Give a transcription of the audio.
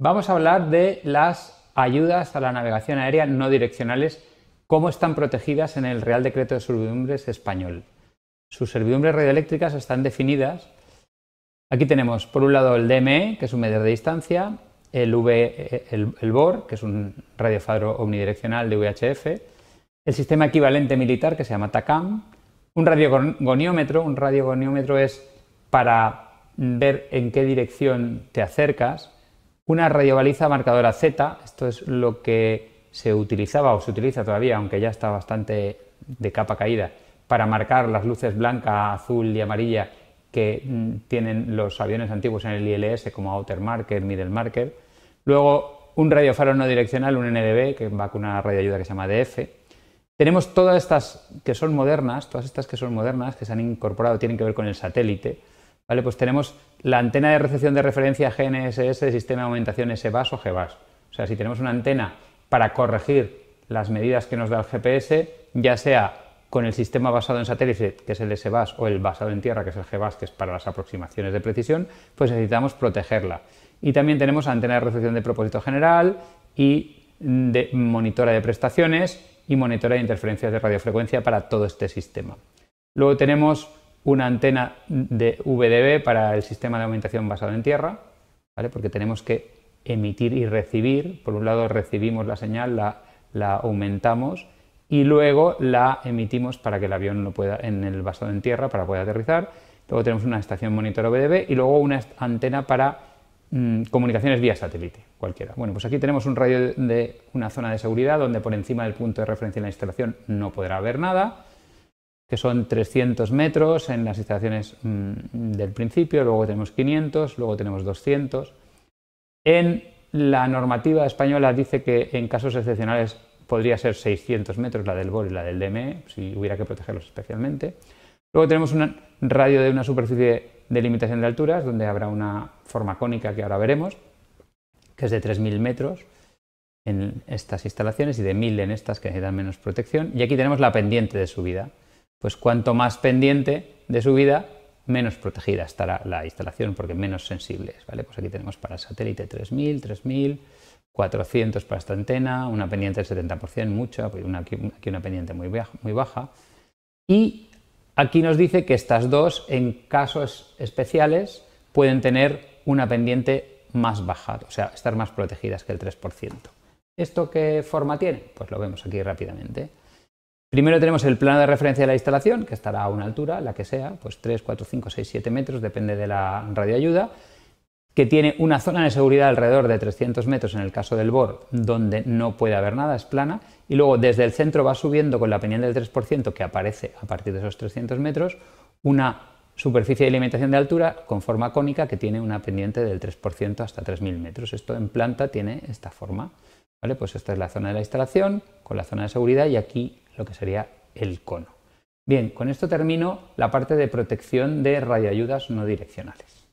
Vamos a hablar de las ayudas a la navegación aérea no direccionales, cómo están protegidas en el Real Decreto de Servidumbres español. Sus servidumbres radioeléctricas están definidas. Aquí tenemos, por un lado, el DME, que es un medidor de distancia, el, v, e, el, BOR, que es un radiofadro omnidireccional de VHF, el sistema equivalente militar, que se llama TACAM, un radiogoniómetro. Un radiogoniómetro es para ver en qué dirección te acercas, una radiobaliza marcadora Z, esto es lo que se utilizaba o se utiliza todavía, aunque ya está bastante de capa caída, para marcar las luces blanca, azul y amarilla que mm, tienen los aviones antiguos en el ILS como outer marker, middle marker. Luego un radiofaro no direccional, un NDB, que va con una radioayuda que se llama DF. Tenemos todas estas que son modernas, todas estas que son modernas, que se han incorporado, tienen que ver con el satélite. Pues tenemos la antena de recepción de referencia GNSS de sistema de aumentación SBAS o GBAS. O sea, si tenemos una antena para corregir las medidas que nos da el GPS, ya sea con el sistema basado en satélite, que es el SBAS, o el basado en tierra, que es el GBAS, que es para las aproximaciones de precisión, pues necesitamos protegerla. Y también tenemos antena de recepción de propósito general y de monitora de prestaciones y monitora de interferencias de radiofrecuencia para todo este sistema. Luego tenemos una antena de VDB para el sistema de aumentación basado en tierra, porque tenemos que emitir y recibir. Por un lado recibimos la señal, la, aumentamos y luego la emitimos para que el avión lo pueda en el basado en tierra para poder aterrizar. Luego tenemos una estación monitor VDB y luego una antena para mm, comunicaciones vía satélite, cualquiera. Bueno, pues aquí tenemos un radio de, una zona de seguridad donde por encima del punto de referencia en la instalación no podrá haber nada que son 300 metros en las instalaciones mm, del principio, luego tenemos 500, luego tenemos 200. En la normativa española dice que en casos excepcionales podría ser 600 metros la del BOR y la del DME, si hubiera que protegerlos especialmente. Luego tenemos un radio de una superficie de limitación de alturas, donde habrá una forma cónica que ahora veremos, que es de 3.000 metros en estas instalaciones y de 1.000 en estas que necesitan menos protección. Y aquí tenemos la pendiente de subida, pues cuanto más pendiente de subida, menos protegida estará la instalación porque menos sensibles, ¿vale? Pues aquí tenemos para el satélite 3000, 3000, 400 para esta antena, una pendiente del 70%, mucha, pues aquí, una pendiente muy, baja, muy baja. Y aquí nos dice que estas dos, en casos especiales, pueden tener una pendiente más baja, o sea, estar más protegidas que el 3%. ¿Esto qué forma tiene? Pues lo vemos aquí rápidamente. Primero tenemos el plano de referencia de la instalación, que estará a una altura, la que sea, pues 3, 4, 5, 6, 7 metros, depende de la radioayuda, que tiene una zona de seguridad alrededor de 300 metros en el caso del BOR, donde no puede haber nada, es plana, y luego desde el centro va subiendo con la pendiente del 3% que aparece a partir de esos 300 metros, una superficie de alimentación de altura con forma cónica que tiene una pendiente del 3% hasta 3.000 metros. Esto en planta tiene esta forma. ¿Vale? Pues esta es la zona de la instalación con la zona de seguridad y aquí lo que sería el cono. Bien, con esto termino la parte de protección de radioayudas no direccionales.